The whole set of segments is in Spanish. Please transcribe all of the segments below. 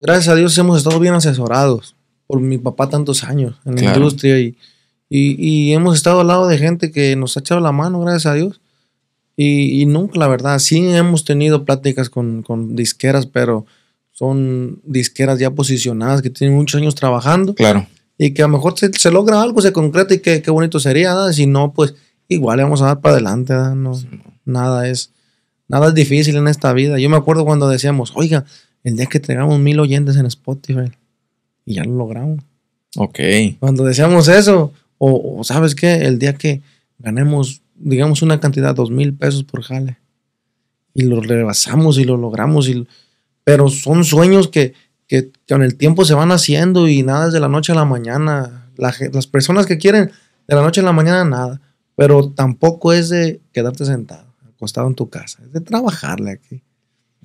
gracias a Dios hemos estado bien asesorados por mi papá tantos años en la industria y, y, hemos estado al lado de gente que nos ha echado la mano, gracias a Dios. Y, nunca, la verdad, sí hemos tenido pláticas con, con, disqueras, pero son disqueras ya posicionadas que tienen muchos años trabajando. Claro. Y que a lo mejor se, logra algo, se concreta y qué bonito sería. Si no, pues igual vamos a dar para adelante. Nada es nada es difícil en esta vida. Yo me acuerdo cuando decíamos, oiga, el día que tengamos mil oyentes en Spotify. Y ya lo logramos. Ok. Cuando deseamos eso, o, sabes qué, el día que ganemos, digamos, una cantidad, dos mil pesos por jale, y lo rebasamos y lo logramos, y, pero son sueños que, que, con el tiempo se van haciendo y nada es de la noche a la mañana. las personas que quieren de la noche a la mañana, nada, pero tampoco es de quedarte sentado, acostado en tu casa, es de trabajarle aquí.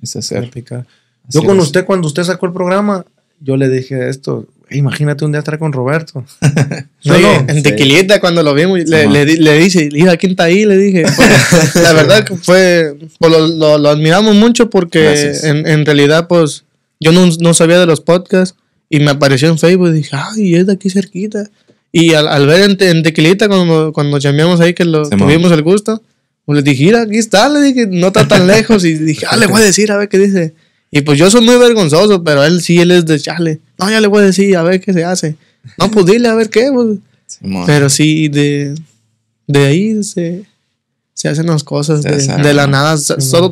Es hacer. Practicar yo con usted, cuando usted sacó el programa, yo le dije esto. Imagínate un día estar con Roberto. en tequilita cuando lo vimos, le, le, le dice, ¿quién está ahí? Le dije. Pues, la verdad que fue, pues, lo, lo, admiramos mucho porque en, en, realidad, pues, yo no, no, sabía de los podcasts y me apareció en Facebook y dije, ay, es de aquí cerquita. Y al, al ver en, tequilita cuando, cuando llamamos ahí que lo tuvimos el gusto, pues le dije, mira, aquí está, le dije, no está tan lejos. Y dije, ah, le voy a decir a ver qué dice. Y pues yo soy muy vergonzoso, pero él sí, él es de chale. No, ya le voy a decir, a ver qué se hace. No, pues dile, a ver qué. Pues. Pero sí, de, ahí se, hacen las cosas de, la nada.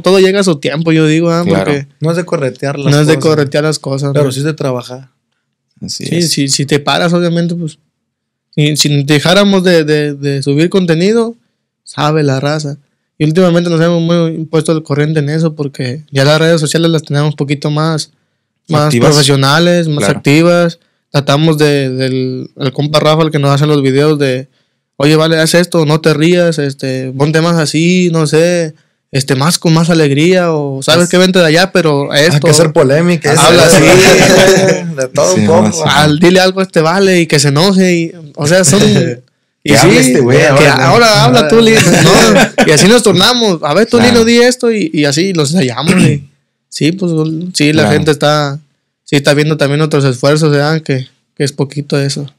todo llega a su tiempo, yo digo. ¿ah? no es de corretear las cosas. No es de corretear las cosas. Pero sí es de trabajar. sí sí, Si, te paras, obviamente, pues. Si, si dejáramos de, de subir contenido, sabe la raza. Y últimamente nos hemos muy puesto el corriente en eso porque ya las redes sociales las tenemos un poquito más, más profesionales, más activas. Tratamos del el compa Rafa, el que nos hace los videos de, oye, vale, haz esto, no te rías, este, ponte más así, no sé, este, más con más alegría, o sabes que vente de allá, pero esto. Hay que ser polémica. Habla así, de todo un poco. al, dile algo a este vale y que se enoje, y, o sea, son... Y este Ahora, habla tú, y así nos tornamos. A ver, tú, Lino, di esto y, así los ensayamos. sí, pues, pues sí, la gente está, sí está viendo también otros esfuerzos, ¿verdad? Que, que es poquito eso.